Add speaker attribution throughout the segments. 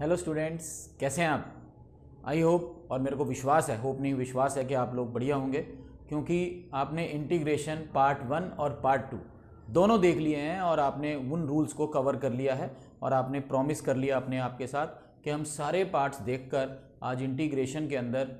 Speaker 1: hello students कैसे हैं आप आई होप और मेरे को विश्वास है होप नहीं विश्वास है कि आप लोग बढ़िया होंगे क्योंकि आपने इंटीग्रेशन पार्ट वन और पार्ट टू दोनों देख लिए हैं और आपने उन रूल्स को कवर कर लिया है और आपने प्रॉमिस कर लिया अपने आप के साथ कि हम सारे पार्ट्स देखकर आज इंटीग्रेशन के अंदर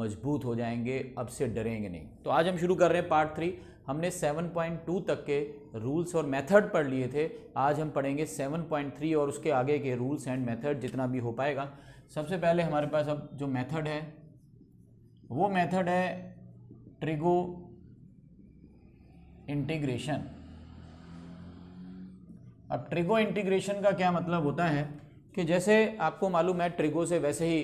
Speaker 1: मजबूत हो जाएंगे अब से डरेंगे नहीं तो आज हम शुरू कर रहे हैं पार्ट थ्री हमने 7.2 तक के रूल्स और मेथड पढ़ लिए थे आज हम पढ़ेंगे 7.3 और उसके आगे के रूल्स एंड मेथड जितना भी हो पाएगा सबसे पहले हमारे पास अब जो मेथड है वो मेथड है ट्रिगो इंटीग्रेशन अब ट्रिगो इंटीग्रेशन का क्या मतलब होता है कि जैसे आपको मालूम है ट्रिगो से वैसे ही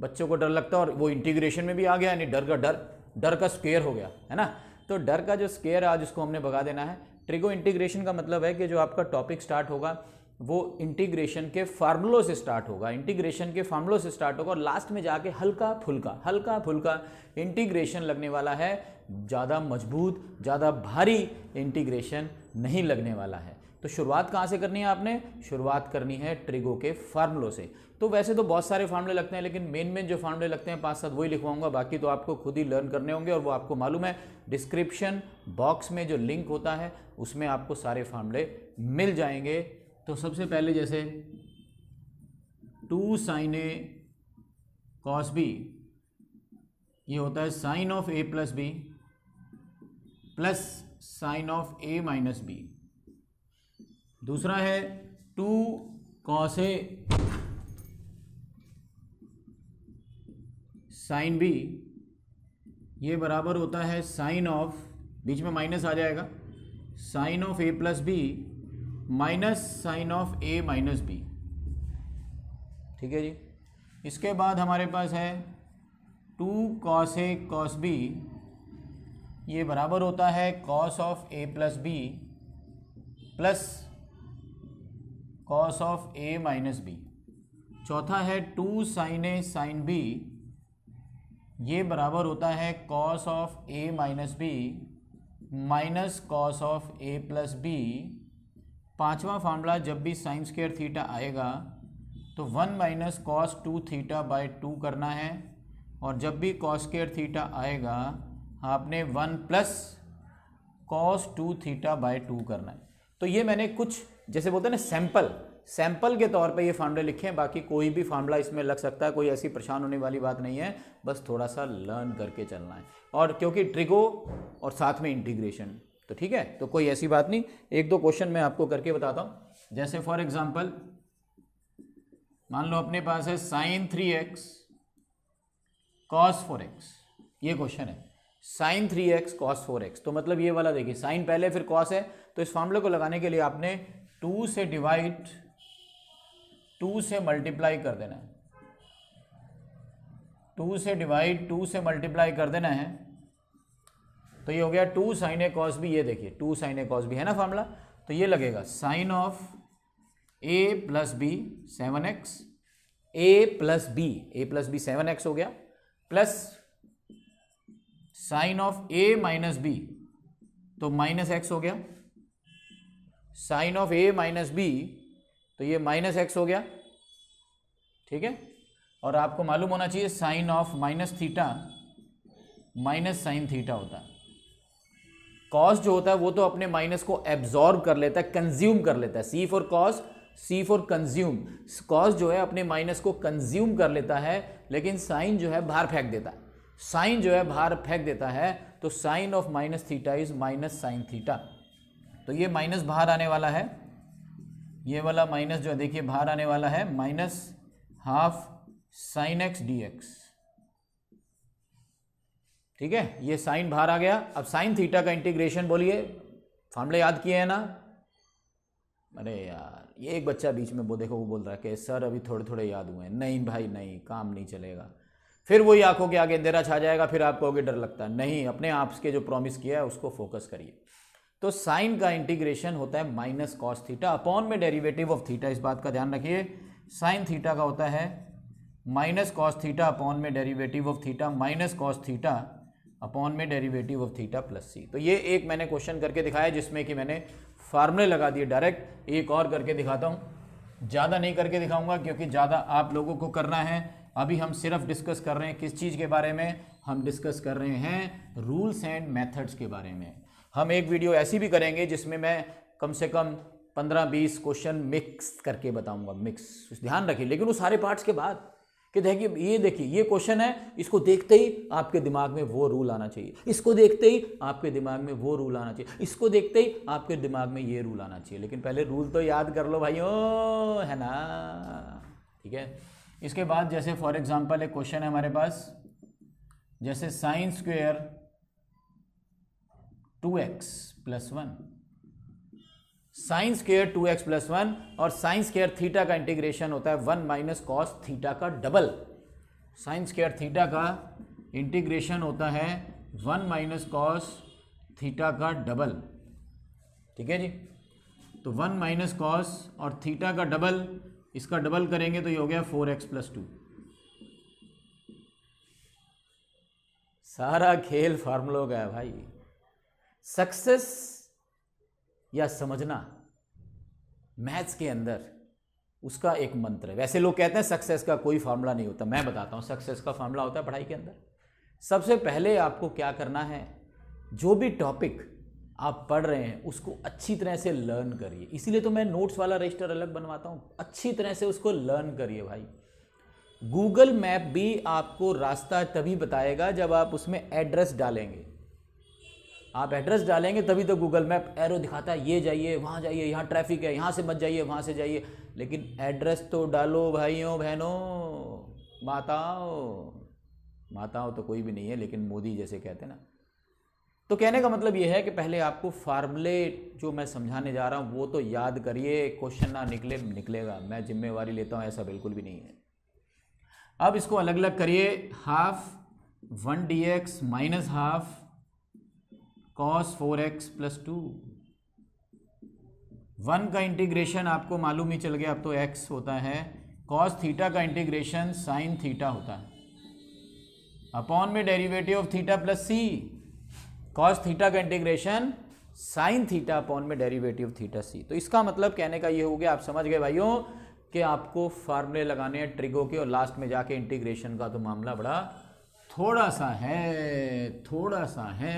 Speaker 1: बच्चों को डर लगता है और वो इंटीग्रेशन में भी आ गया यानी डर का डर डर का स्क्वेयर हो गया है ना तो डर का जो स्केयर आज उसको हमने भगा देना है ट्रिगो इंटीग्रेशन का मतलब है कि जो आपका टॉपिक स्टार्ट होगा वो इंटीग्रेशन के फार्मूलों से स्टार्ट होगा इंटीग्रेशन के फार्मूलों से स्टार्ट होगा और लास्ट में जाके हल्का फुल्का हल्का फुल्का इंटीग्रेशन लगने वाला है ज़्यादा मजबूत ज़्यादा भारी इंटीग्रेशन नहीं लगने वाला है तो शुरुआत कहाँ से करनी है आपने शुरुआत करनी है ट्रिगो के फार्मूलों से तो वैसे तो बहुत सारे फार्मूले लगते हैं लेकिन मेन मेन जो फार्मूले लगते हैं पांच सात वही लिखवाऊंगा बाकी तो आपको खुद ही लर्न करने होंगे और वो आपको मालूम है डिस्क्रिप्शन बॉक्स में जो लिंक होता है उसमें आपको सारे फार्मूले मिल जाएंगे तो सबसे पहले जैसे two sine A cos B ये होता है sine of A plus B plus sine of A minus B दूसरा है टू कॉसे साइन बी ये बराबर होता है साइन ऑफ बीच में माइनस आ जाएगा sine of A plus B minus sine of A minus B ठीक है जी इसके बाद हमारे पास है two cos A cos B ये बराबर होता है cos of A plus B plus cos of A minus B चौथा है two sine A sine B ये बराबर होता है cos of A minus B minus cos of A plus B पाँचवा फार्मूला जब भी साइन स्केयर थीटा आएगा तो one minus cos two theta by two करना है और जब भी कॉस स्केयर थीटा आएगा आपने one plus cos two theta by two करना है तो ये मैंने कुछ जैसे बोलते हैं ना सैंपल सैंपल के तौर पे ये फार्मूले लिखे हैं बाकी कोई भी फार्मूला इसमें लग सकता है कोई ऐसी परेशान होने वाली बात नहीं है बस थोड़ा सा लर्न करके चलना है और क्योंकि ट्रिगो और साथ में इंटीग्रेशन तो ठीक है तो कोई ऐसी बात नहीं एक दो क्वेश्चन मैं आपको करके बताता हूँ जैसे फॉर एग्जाम्पल मान लो अपने पास है sine three x cos four x ये क्वेश्चन है sine three x cos four x तो मतलब ये वाला देखिए साइन पहले फिर कॉस है तो इस फॉर्मूले को लगाने के लिए आपने टू से डिवाइड टू से मल्टीप्लाई कर देना है टू से डिवाइड टू से मल्टीप्लाई कर देना है तो ये हो गया टू साइन ए कॉस भी ये देखिए टू साइन ए कॉस भी है ना फॉर्मूला तो ये लगेगा sine of A plus B seven x A plus B A plus B seven x हो गया plus sine of A minus B तो माइनस एक्स हो गया sine of A minus B तो ये माइनस एक्स हो गया ठीक है और आपको मालूम होना चाहिए sine of minus theta minus sine theta होता है कॉस जो होता है वो तो अपने माइनस को एब्जॉर्ब कर लेता है कंज्यूम कर लेता है C for cos C for consume cos जो है अपने माइनस को कंज्यूम कर लेता है लेकिन साइन जो है बाहर फेंक देता है साइन जो है बाहर फेंक देता है तो sine of minus theta is minus sine theta तो ये माइनस बाहर आने वाला है ये वाला माइनस जो है देखिए बाहर आने वाला है minus half sine x D x ठीक है ये साइन बाहर आ गया अब साइन थीटा का इंटीग्रेशन बोलिए फॉर्मूला याद किए हैं ना अरे यार ये एक बच्चा बीच में वो देखो वो बोल रहा है कि सर अभी थोड़े थोड़े याद हुए हैं नहीं भाई नहीं काम नहीं चलेगा फिर वही आंखों के आगे अंधेरा छा जाएगा फिर आपको आगे डर लगता है नहीं अपने आप के जो प्रॉमिस किया है उसको फोकस करिए तो साइन का इंटीग्रेशन होता है माइनस कॉस थीटा अपॉन में डेरिवेटिव ऑफ थीटा इस बात का ध्यान रखिए साइन थीटा का होता है माइनस कॉस थीटा अपॉन में derivative of theta minus cos theta upon में derivative of theta plus C तो ये एक मैंने क्वेश्चन करके दिखाया जिसमें कि मैंने फार्मूले लगा दिए डायरेक्ट एक और करके दिखाता हूँ ज़्यादा नहीं करके दिखाऊंगा क्योंकि ज़्यादा आप लोगों को करना है अभी हम सिर्फ डिस्कस कर रहे हैं किस चीज़ के बारे में हम डिस्कस कर रहे हैं रूल्स एंड मेथड्स के बारे में हम एक वीडियो ऐसी भी करेंगे जिसमें मैं कम से कम पंद्रह बीस क्वेश्चन मिक्स करके बताऊंगा मिक्स ध्यान रखिए लेकिन वो सारे पार्ट्स के बाद कि देखिए ये देखिए ये क्वेश्चन है इसको देखते ही आपके दिमाग में वो रूल आना चाहिए इसको देखते ही आपके दिमाग में वो रूल आना चाहिए इसको देखते ही आपके दिमाग में ये रूल आना चाहिए लेकिन पहले रूल तो याद कर लो भाइयों है ना ठीक है इसके बाद जैसे फॉर एग्जांपल एक क्वेश्चन है हमारे पास जैसे sine square two x plus one sine square two x plus one और साइंस केयर थीटा का इंटीग्रेशन होता है वन माइनस कॉस थीटा का डबल साइंस केयर थीटा का इंटीग्रेशन होता है वन माइनस कॉस थीटा का डबल ठीक है जी तो वन माइनस कॉस और थीटा का डबल इसका डबल करेंगे तो ये हो गया फोर एक्स प्लस टू सारा खेल फार्मूलों का है भाई सक्सेस या समझना मैथ्स के अंदर उसका एक मंत्र है वैसे लोग कहते हैं सक्सेस का कोई फार्मूला नहीं होता मैं बताता हूं सक्सेस का फार्मूला होता है पढ़ाई के अंदर सबसे पहले आपको क्या करना है जो भी टॉपिक आप पढ़ रहे हैं उसको अच्छी तरह से लर्न करिए इसीलिए तो मैं नोट्स वाला रजिस्टर अलग बनवाता हूँ अच्छी तरह से उसको लर्न करिए भाई गूगल मैप भी आपको रास्ता तभी बताएगा जब आप उसमें एड्रेस डालेंगे आप एड्रेस डालेंगे तभी तो गूगल मैप एरो दिखाता है ये जाइए वहाँ जाइए यहाँ ट्रैफिक है यहाँ से मत जाइए वहाँ से जाइए लेकिन एड्रेस तो डालो भाइयों बहनों माताओं माताओं तो कोई भी नहीं है लेकिन मोदी जैसे कहते हैं ना तो कहने का मतलब यह है कि पहले आपको फार्मूले जो मैं समझाने जा रहा हूँ वो तो याद करिए क्वेश्चन ना निकले निकलेगा मैं जिम्मेवारी लेता हूँ ऐसा बिल्कुल भी नहीं है अब इसको अलग अलग करिए half one d x minus half cos four x plus two one का इंटीग्रेशन आपको मालूम ही चल गया अब तो एक्स होता है कॉस थीटा का इंटीग्रेशन साइन थीटा होता है अपॉन में derivative of theta plus C cos theta का इंटीग्रेशन साइन थीटा अपॉन में डेरिवेटिव थीटा सी तो इसका मतलब कहने का ये हो गया आप समझ गए भाइयों कि आपको फार्मूले लगाने हैं ट्रिगो के और लास्ट में जाके इंटीग्रेशन का तो मामला बड़ा थोड़ा सा है थोड़ा सा है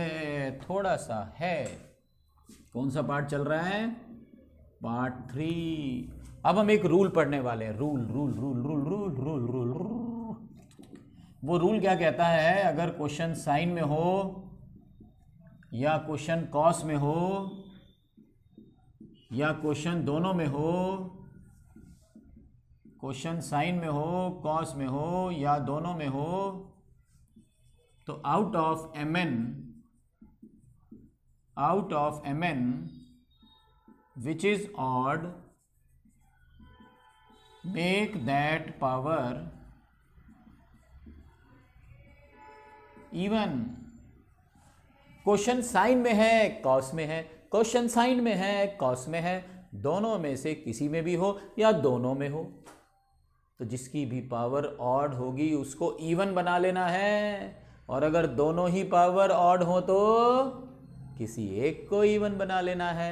Speaker 1: थोड़ा सा है कौन सा पार्ट चल रहा है पार्ट थ्री अब हम एक रूल पढ़ने वाले हैं rule rule rule rule rule rule rule वो रूल क्या कहता है अगर क्वेश्चन साइन में हो या क्वेश्चन कॉस में हो या क्वेश्चन दोनों में हो क्वेश्चन साइन में हो कॉस में हो या दोनों में हो तो out of M N out of M N which is odd make that power even question sine में है कॉस में है क्वेश्चन साइन में है कॉस में है दोनों में से किसी में भी हो या दोनों में हो तो जिसकी भी पावर ऑड होगी उसको इवन बना लेना है और अगर दोनों ही पावर ऑड हो तो किसी एक को इवन बना लेना है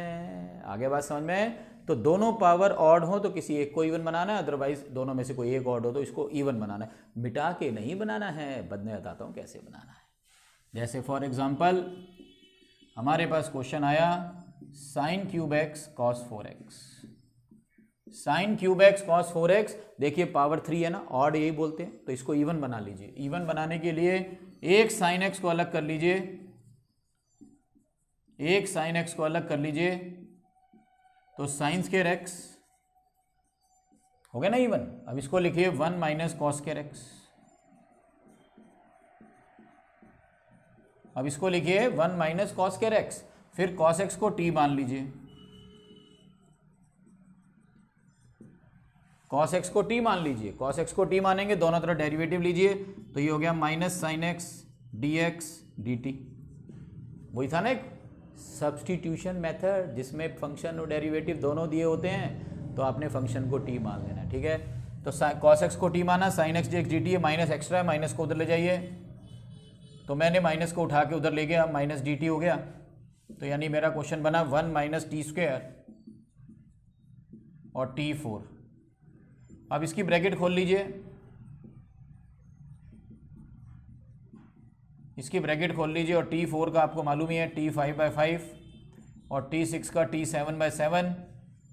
Speaker 1: आगे बात समझ में तो दोनों पावर ऑड हो तो किसी एक को इवन बनाना है अदरवाइज दोनों में से कोई एक ऑड हो तो इसको इवन बनाना है मिटा के नहीं बनाना है बदने बताता हूँ कैसे बनाना है जैसे फॉर एग्जांपल हमारे पास क्वेश्चन आया sine cube X cos four X sine cube X cos four X देखिए पावर थ्री है ना ऑड यही बोलते हैं तो इसको इवन बना लीजिए इवन बनाने के लिए एक साइन एक्स को अलग कर लीजिए एक साइन एक्स को अलग कर लीजिए तो साइन स्केर एक्स हो गया ना इवन अब इसको लिखिए वन माइनस कॉस के एक्स अब इसको लिखिए one minus cos square X फिर कॉस एक्स को टी मान लीजिए कॉस एक्स को टी मान लीजिए कॉस एक्स को टी मानेंगे दोनों तरफ डेरिवेटिव लीजिए तो ये हो गया minus sine x D X D T वही था ना एक सब्सटीट्यूशन मेथड जिसमें फंक्शन और डेरिवेटिव दोनों दिए होते हैं तो आपने फंक्शन को टी मान लेना ठीक है तो कॉस एक्स को टी माना sine x D X D T minus extra है माइनस को उधर ले जाइए तो मैंने माइनस को उठा के उधर ले गया माइनस डी टी हो गया तो यानी मेरा क्वेश्चन बना वन माइनस टी स्क्वेयर और टी फोर अब इसकी ब्रैकेट खोल लीजिए इसकी ब्रैकेट खोल लीजिए और टी फोर का आपको मालूम ही है टी फाइव बाई फाइव और टी सिक्स का T seven by seven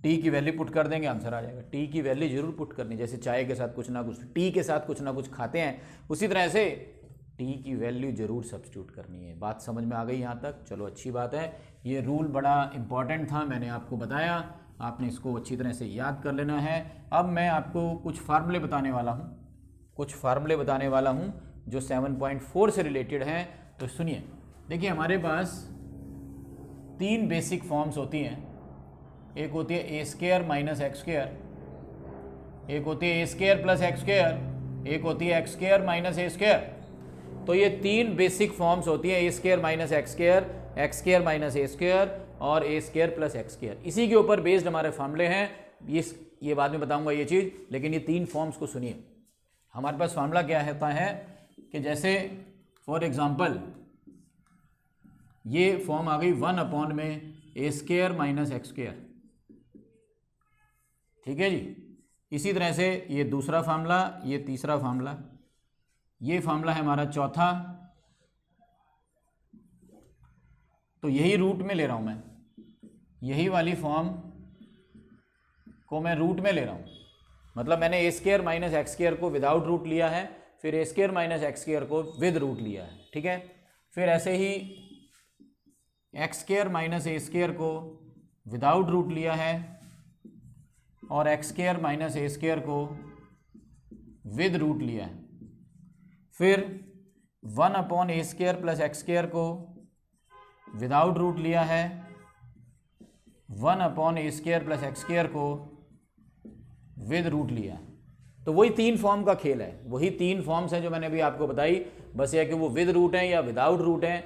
Speaker 1: T की वैल्यू पुट कर देंगे आंसर आ जाएगा टी की वैल्यू जरूर पुट करनी जैसे चाय के साथ कुछ ना कुछ टी के साथ कुछ ना कुछ खाते हैं उसी तरह से टी की वैल्यू ज़रूर सब्सिट्यूट करनी है बात समझ में आ गई यहाँ तक चलो अच्छी बात है ये रूल बड़ा इंपॉर्टेंट था मैंने आपको बताया आपने इसको अच्छी तरह से याद कर लेना है अब मैं आपको कुछ फार्मूले बताने वाला हूँ कुछ फार्मूले बताने वाला हूँ जो 7.4 से रिलेटेड हैं तो सुनिए देखिए हमारे पास तीन बेसिक फॉर्म्स होती हैं एक होती है ए स्केयर माइनस एक्स एक होती है ए स्केयर प्लस एक्स एक होती है एक्स माइनस ए स्केयर तो ये तीन बेसिक फॉर्म्स होती हैं A square minus X square X square minus A square और A square plus X square इसी के ऊपर बेस्ड हमारे फॉर्मले हैं ये ये बाद में बताऊंगा ये चीज़ लेकिन ये तीन फॉर्म्स को सुनिए हमारे पास फॉर्मला क्या होता है कि जैसे फॉर एग्जाम्पल ये फॉर्म आ गई वन अपॉन में A square minus X square ठीक है जी इसी तरह से ये दूसरा फॉर्मला ये तीसरा फॉर्मला ये फॉर्मूला है हमारा चौथा तो यही रूट में ले रहा हूं मैं यही वाली फॉर्म को मैं रूट में ले रहा हूं मतलब मैंने A square minus X square को विदाउट रूट लिया है फिर A square minus X square को विद रूट लिया है ठीक है फिर ऐसे ही X square minus A square को विदाउट रूट लिया है और X square minus A square को विद रूट लिया है फिर one upon A square plus X square को विदाउट रूट लिया है one upon A square plus X square को विद रूट लिया तो वही तीन फॉर्म का खेल है वही तीन फॉर्म्स हैं जो मैंने अभी आपको बताई बस यह कि वो विद रूट हैं या विदाउट रूट हैं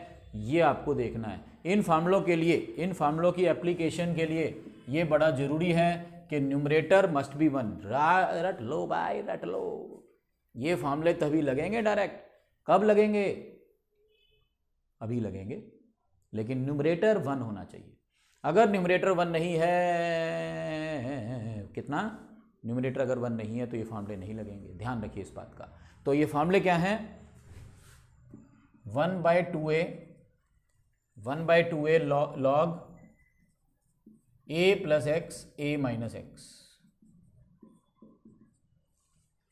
Speaker 1: ये आपको देखना है इन फार्मलों के लिए इन फार्मलों की एप्लीकेशन के लिए ये बड़ा ज़रूरी है कि न्यूमरेटर मस्ट बी वन रट लो बाय रट लो ये फार्मूले तभी लगेंगे डायरेक्ट कब लगेंगे अभी लगेंगे लेकिन न्यूमरेटर वन होना चाहिए अगर न्यूमरेटर वन नहीं है कितना न्यूमरेटर अगर वन नहीं है तो ये फार्मूले नहीं लगेंगे ध्यान रखिए इस बात का तो ये फार्मूले क्या हैं one by two A one by two A log A plus X A minus X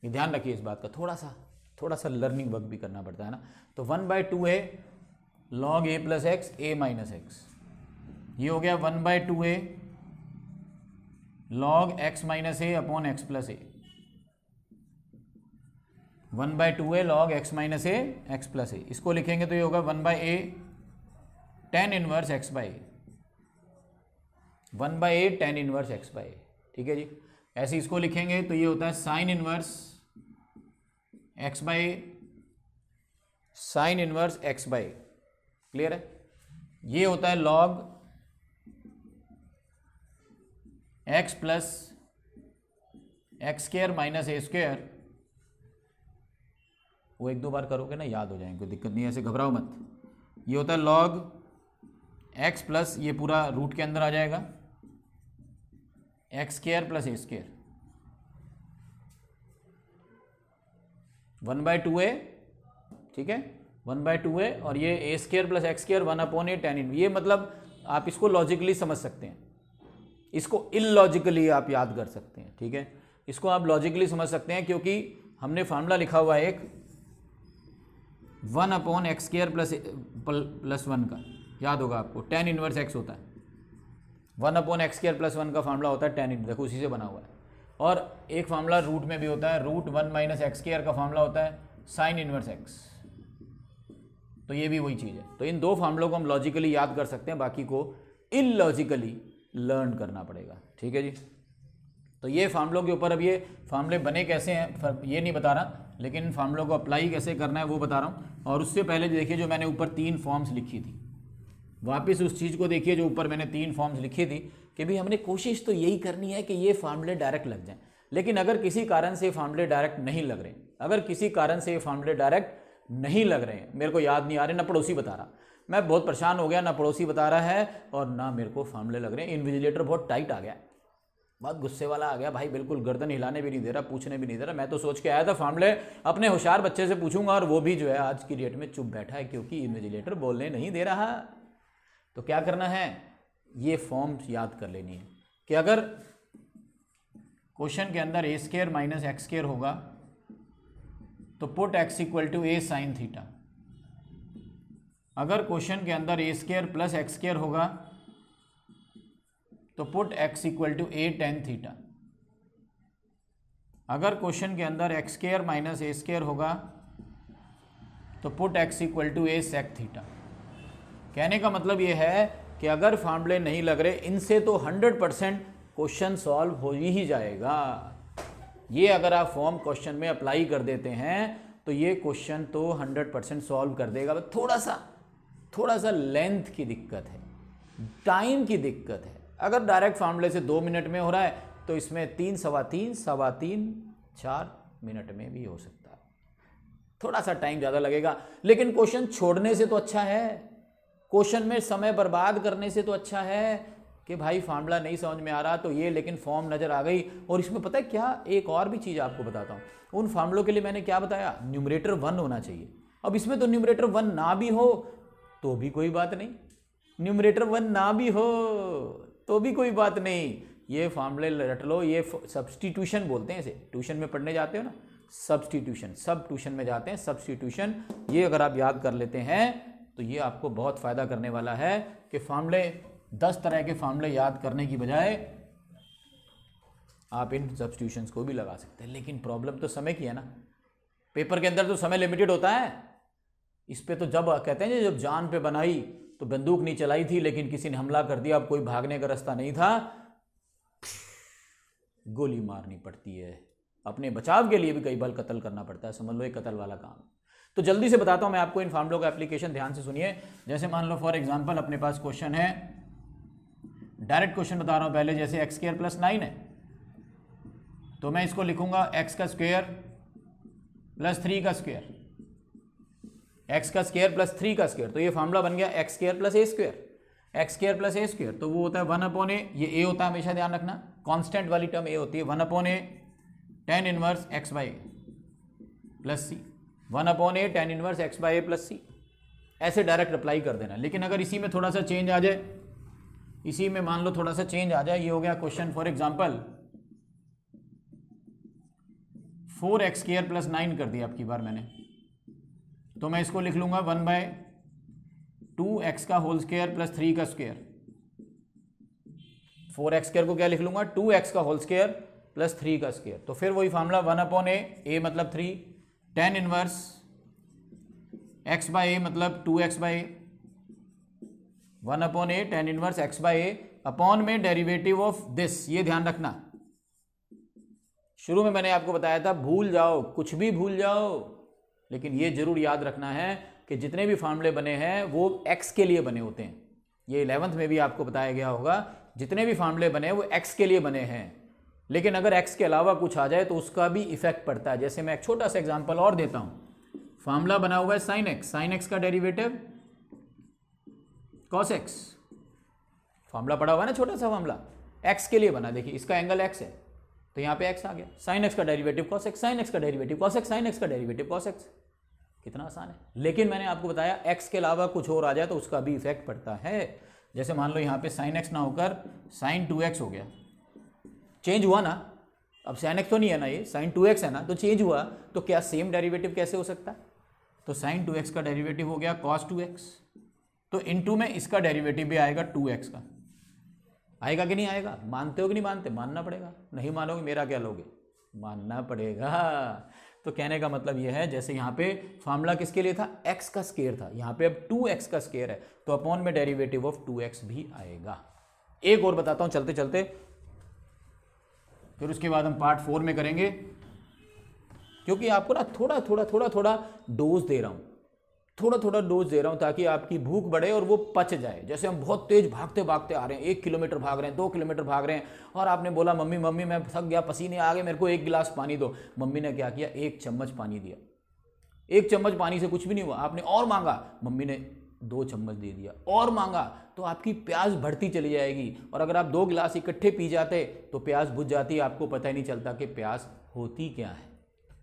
Speaker 1: ये ध्यान रखिए इस बात का थोड़ा सा थोड़ा सा लर्निंग वर्क भी करना पड़ता है ना तो one by two A log A plus X A minus X ये हो गया one by two A log X minus A upon X plus A one by two A log X minus A X plus A इसको लिखेंगे तो ये होगा one by A tan inverse X by one by A tan inverse X by ठीक है जी ऐसे इसको लिखेंगे तो ये होता है sine inverse X by sine inverse X by clear है ये होता है log X plus X square minus A square वो एक दो बार करोगे ना याद हो जाएंगे कोई दिक्कत नहीं ऐसे घबराओ मत ये होता है लॉग एक्स प्लस ये पूरा रूट के अंदर आ जाएगा X square plus A square one by two A ठीक है वन बाय टू ए और ये A square plus X square one upon A tan इन ये मतलब आप इसको लॉजिकली समझ सकते हैं इसको इलॉजिकली आप याद कर सकते हैं ठीक है इसको आप लॉजिकली समझ सकते हैं क्योंकि हमने फार्मूला लिखा हुआ है एक one upon X square plus plus one का याद होगा आपको टेन इनवर्स एक्स होता है one upon X square plus one का फार्मूला होता है टेन इनवर्स उसी से बना हुआ है और एक फार्मूला रूट में भी होता है root one minus X square का फार्मूला होता है साइन इनवर्स एक्स तो ये भी वही चीज़ है तो इन दो फार्मूलों को हम लॉजिकली याद कर सकते हैं बाकी को लॉजिकली लर्न करना पड़ेगा ठीक है जी तो ये फार्मूलों के ऊपर अब ये फार्मूले बने कैसे हैं ये नहीं बता रहा लेकिन फार्मूलों को अप्लाई कैसे करना है वो बता रहा हूँ और उससे पहले देखिए जो मैंने ऊपर तीन फॉर्म्स लिखी थी वापस उस चीज़ को देखिए जो ऊपर मैंने तीन फॉर्म्स लिखी थी कि भाई हमने कोशिश तो यही करनी है कि ये फार्मूले डायरेक्ट लग जाएं लेकिन अगर किसी कारण से फार्मूले डायरेक्ट नहीं लग रहे अगर किसी कारण से ये फार्मूले डायरेक्ट नहीं लग रहे हैं मेरे को याद नहीं आ रहे ना पड़ोसी बता रहा मैं बहुत परेशान हो गया ना पड़ोसी बता रहा है और ना मेरे को फार्मूले लग रहे हैं इन्विजिलेटर बहुत टाइट आ गया बहुत गुस्से वाला आ गया भाई बिल्कुल गर्दन हिलाने भी नहीं दे रहा पूछने भी नहीं दे रहा मैं तो सोच के आया था फार्मूले अपने होशियार बच्चे से पूछूंगा और वो भी जो है आज की डेट में चुप बैठा है क्योंकि इन्विजिलेटर बोलने नहीं दे रहा तो क्या करना है ये फॉर्म याद कर लेनी है कि अगर क्वेश्चन के अंदर A square minus X square होगा तो put X equal to A sine theta अगर क्वेश्चन के अंदर A square plus X square होगा तो put X equal to A tan theta अगर क्वेश्चन के अंदर X square minus A square होगा तो put X equal to A sec theta कहने का मतलब ये है कि अगर फार्मूले नहीं लग रहे इनसे तो 100 परसेंट क्वेश्चन सॉल्व हो ही जाएगा ये अगर आप फॉर्म क्वेश्चन में अप्लाई कर देते हैं तो ये क्वेश्चन तो 100 परसेंट सॉल्व कर देगा तो थोड़ा सा थोड़ा सा लेंथ की दिक्कत है टाइम की दिक्कत है अगर डायरेक्ट फार्मूले से दो मिनट में हो रहा है तो इसमें तीन सवा तीन सवा तीन चार मिनट में भी हो सकता है थोड़ा सा टाइम ज़्यादा लगेगा लेकिन क्वेश्चन छोड़ने से तो अच्छा है क्वेश्चन में समय बर्बाद करने से तो अच्छा है कि भाई फार्मूला नहीं समझ में आ रहा तो ये लेकिन फॉर्म नज़र आ गई और इसमें पता है क्या एक और भी चीज़ आपको बताता हूँ उन फार्मूलों के लिए मैंने क्या बताया न्यूमरेटर वन होना चाहिए अब इसमें तो न्यूमरेटर वन ना भी हो तो भी कोई बात नहीं न्यूमरेटर वन ना भी हो तो भी कोई बात नहीं ये फार्मूले रट लो ये सब्सटीट्यूशन बोलते हैं इसे ट्यूशन में पढ़ने जाते हो ना सब्सटीट्यूशन सब ट्यूशन में जाते हैं सब्सटीट्यूशन ये अगर आप याद कर लेते हैं तो ये आपको बहुत फ़ायदा करने वाला है कि फार्मले दस तरह के फार्मले याद करने की बजाय आप इन सब्सटीट्यूशंस को भी लगा सकते हैं लेकिन प्रॉब्लम तो समय की है ना पेपर के अंदर तो समय लिमिटेड होता है इस पर तो जब कहते हैं जब जान पे बनाई तो बंदूक नहीं चलाई थी लेकिन किसी ने हमला कर दिया अब कोई भागने का रास्ता नहीं था गोली मारनी पड़ती है अपने बचाव के लिए भी कई बार कत्ल करना पड़ता है समझ लो ये कत्ल वाला काम तो जल्दी से बताता हूँ मैं आपको इन फार्मूलों का एप्लीकेशन ध्यान से सुनिए जैसे मान लो फॉर एग्जाम्पल अपने पास क्वेश्चन है डायरेक्ट क्वेश्चन बता रहा हूँ पहले जैसे एक्स स्क्र प्लस नाइन है तो मैं इसको लिखूंगा एक्स का स्क्वेयर प्लस थ्री का स्क्वेयर एक्स का स्क्वेयर प्लस थ्री का स्क्वेयर तो ये फार्मूला बन गया X square plus A square X square plus A square तो वो होता है वन अपोन ए ये ए होता है हमेशा ध्यान रखना कॉन्स्टेंट वाली टर्म ए होती है one upon A tan inverse X by plus C one upon A tan inverse X by A plus C ऐसे डायरेक्ट अप्लाई कर देना लेकिन अगर इसी में थोड़ा सा चेंज आ जाए इसी में मान लो थोड़ा सा चेंज आ जाए ये हो गया question for example four X square plus nine कर दिया आपकी बार मैंने तो मैं इसको लिख लूंगा वन बाय टू एक्स का होल स्केयर प्लस थ्री का स्केयर फोर एक्स स्केयर को क्या लिख लूंगा टू एक्स का होल स्केयर प्लस थ्री का स्केयर तो फिर वही formula one upon A A मतलब three tan inverse X by A मतलब two X by A one upon A tan inverse X by A upon में derivative of this ये ध्यान रखना शुरू में मैंने आपको बताया था भूल जाओ कुछ भी भूल जाओ लेकिन ये जरूर याद रखना है कि जितने भी फार्मूले बने हैं वो एक्स के लिए बने होते हैं ये इलेवंथ में भी आपको बताया गया होगा जितने भी फार्मूले बने हैं वो एक्स के लिए बने हैं लेकिन अगर एक्स के अलावा कुछ आ जाए तो उसका भी इफेक्ट पड़ता है जैसे मैं एक छोटा सा एग्जाम्पल और देता हूँ फार्मूला बना हुआ है साइन एक्स साइन एक्स का डेरिवेटिव कॉस एक्स फार्मूला पड़ा हुआ है ना छोटा सा फार्मूला एक्स के लिए बना देखिए इसका एंगल एक्स है तो यहाँ पे एक्स आ गया साइन एक्स का derivative cos X sine X का derivative cos X sine X का डेरिवेटिव कॉस एक्स कितना आसान है लेकिन मैंने आपको बताया एक्स के अलावा कुछ और आ जाए तो उसका भी इफेक्ट पड़ता है जैसे मान लो यहाँ पे साइन एक्स ना होकर साइन टू एक्स हो गया चेंज हुआ ना अब साइन एक्स तो नहीं है ना ये साइन टू एक्स है ना तो चेंज हुआ तो क्या सेम डेरिवेटिव कैसे हो सकता है तो साइन टू एक्स का डेरिवेटिव हो गया कॉस टू एक्स तो इन टू में इसका डेरिवेटिव भी आएगा टू एक्स का आएगा कि नहीं आएगा मानते हो कि नहीं मानते मानना पड़ेगा नहीं मानोगे मेरा क्या लोगे मानना पड़ेगा तो कहने का मतलब यह है जैसे यहाँ पे फार्मूला किसके लिए था x का स्केयर था यहाँ पे अब 2x का स्केयर है तो अपॉन में डेरिवेटिव ऑफ 2x भी आएगा एक और बताता हूँ चलते चलते फिर उसके बाद हम पार्ट फोर में करेंगे क्योंकि आपको ना थोड़ा थोड़ा थोड़ा थोड़ा डोज दे रहा हूँ थोड़ा थोड़ा डोज दे रहा हूँ ताकि आपकी भूख बढ़े और वो पच जाए जैसे हम बहुत तेज़ भागते भागते आ रहे हैं एक किलोमीटर भाग रहे हैं दो किलोमीटर भाग रहे हैं और आपने बोला मम्मी मम्मी मैं थक गया पसीने आ गए मेरे को एक गिलास पानी दो मम्मी ने क्या किया एक चम्मच पानी दिया एक चम्मच पानी से कुछ भी नहीं हुआ आपने और मांगा मम्मी ने दो चम्मच दे दिया और मांगा तो आपकी प्याज बढ़ती चली जाएगी और अगर आप दो गिलास इकट्ठे पी जाते तो प्याज बुझ जाती आपको पता ही नहीं चलता कि प्याज होती क्या है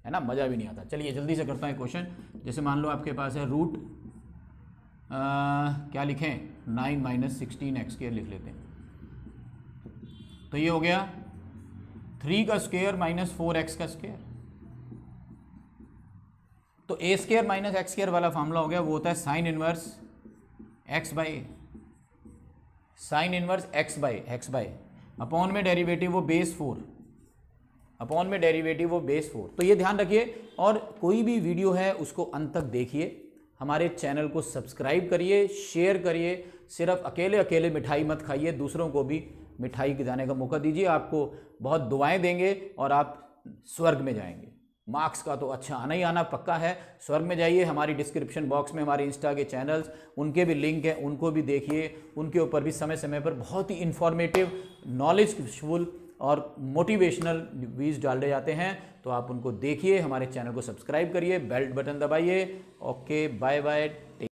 Speaker 1: है ना मज़ा भी नहीं आता चलिए जल्दी से करता है क्वेश्चन जैसे मान लो आपके पास है रूट क्या लिखें nine minus sixteen X square लिख लेते हैं तो ये हो गया थ्री का स्केयर माइनस फोर एक्स का स्केयर तो A square minus X square वाला फॉर्मूला हो गया वो होता है sine inverse X by sine inverse X by X by upon में डेरिवेटिव वो बेस फोर अपॉन में डेरिवेटिव वो बेस फोर तो ये ध्यान रखिए और कोई भी वीडियो है उसको अंत तक देखिए हमारे चैनल को सब्सक्राइब करिए शेयर करिए सिर्फ अकेले अकेले मिठाई मत खाइए दूसरों को भी मिठाई जाने का मौका दीजिए आपको बहुत दुआएं देंगे और आप स्वर्ग में जाएंगे मार्क्स का तो अच्छा आना ही आना पक्का है स्वर्ग में जाइए हमारी डिस्क्रिप्शन बॉक्स में हमारे इंस्टा के चैनल्स उनके भी लिंक हैं उनको भी देखिए उनके ऊपर भी समय समय पर बहुत ही इन्फॉर्मेटिव नॉलेजफुल और मोटिवेशनल वीज डाले जाते हैं तो आप उनको देखिए हमारे चैनल को सब्सक्राइब करिए बेल्ट बटन दबाइए ओके बाय बाय